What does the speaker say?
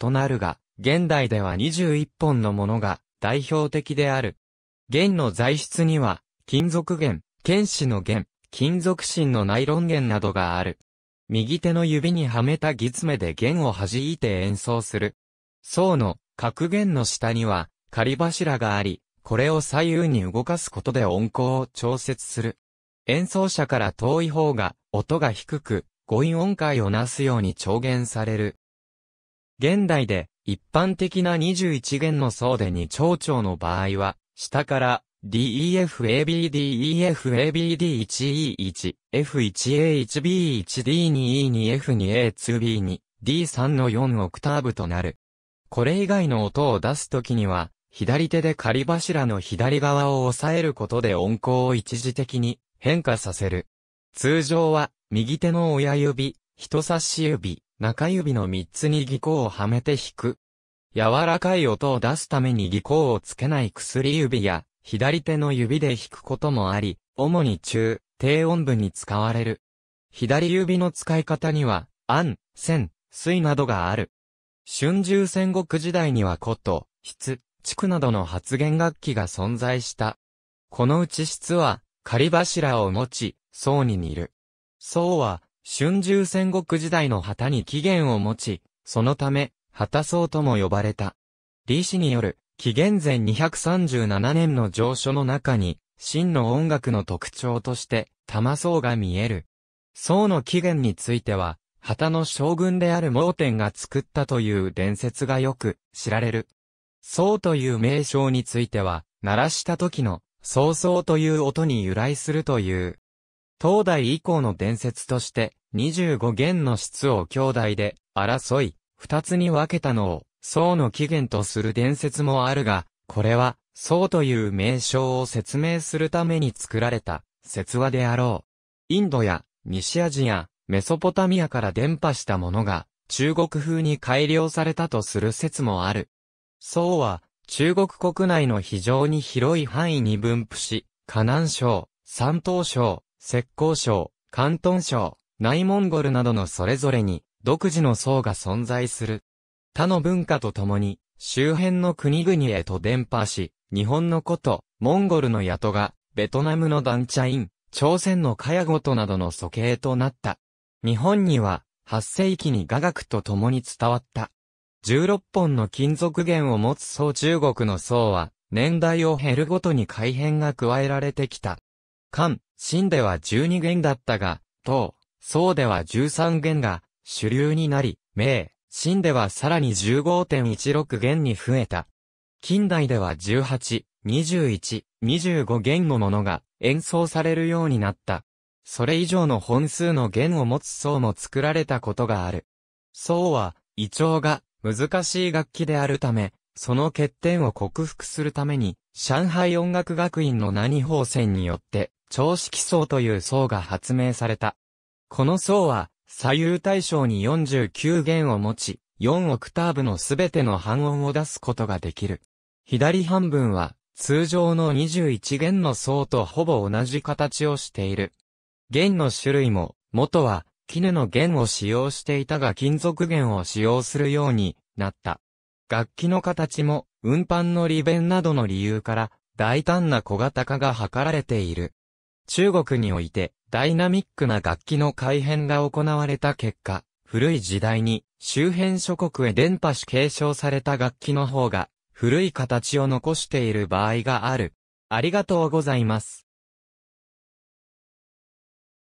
となるが、現代では21本のものが代表的である。弦の材質には、金属弦、剣士の弦、金属芯のナイロン弦などがある。右手の指にはめたギツメで弦を弾いて演奏する。層の角弦の下には仮柱があり、これを左右に動かすことで音高を調節する。演奏者から遠い方が音が低く、語音音階をなすように調弦される。現代で一般的な21弦の層で2長調の場合は、下から DEFABDEFABD1E1F1A1B1D2E2F2A2B2D3 の4オクターブとなる。これ以外の音を出すときには、左手で仮柱の左側を押さえることで音高を一時的に変化させる。通常は、右手の親指、人差し指、中指の3つに技巧をはめて弾く。柔らかい音を出すために技巧をつけない薬指や、左手の指で弾くこともあり、主に中、低音部に使われる。左指の使い方には、暗、線、水などがある。春秋戦国時代には古筆、地などの発言楽器が存在した。このうち質は、仮柱を持ち、層に似る。層は、春秋戦国時代の旗に起源を持ち、そのため、旗僧とも呼ばれた。李氏による、紀元前237年の上書の中に、真の音楽の特徴として、玉僧が見える。僧の起源については、旗の将軍である盲点が作ったという伝説がよく知られる。僧という名称については、鳴らした時の、僧僧という音に由来するという東大以降の伝説として、25弦の質を兄弟で争い、二つに分けたのを、宋の起源とする伝説もあるが、これは、宋という名称を説明するために作られた、説話であろう。インドや、西アジア、メソポタミアから伝播したものが、中国風に改良されたとする説もある。宋は、中国国内の非常に広い範囲に分布し、河南省、山東省、石膏省、広東省、内モンゴルなどのそれぞれに独自の層が存在する。他の文化とともに周辺の国々へと伝播し、日本のこと、モンゴルの宿が、ベトナムのダンチャイン、朝鮮のカヤゴトなどの素形となった。日本には、8世紀に雅楽と共に伝わった。16本の金属源を持つ層中国の層は、年代を減るごとに改変が加えられてきた。漢、秦では12弦だったが、唐、宋では13弦が主流になり、明、秦ではさらに15.16弦に増えた。近代では18、21、25弦のものが演奏されるようになった。それ以上の本数の弦を持つ層も作られたことがある。層は、胃腸が難しい楽器であるため、その欠点を克服するために、上海音楽学院の何法線によって、超式層という層が発明された。この層は、左右対称に49弦を持ち、4オクターブのすべての半音を出すことができる。左半分は、通常の21弦の層とほぼ同じ形をしている。弦の種類も、元は、絹の弦を使用していたが金属弦を使用するようになった。楽器の形も、運搬の利便などの理由から、大胆な小型化が図られている。中国においてダイナミックな楽器の改変が行われた結果、古い時代に周辺諸国へ伝播し継承された楽器の方が古い形を残している場合がある。ありがとうございます。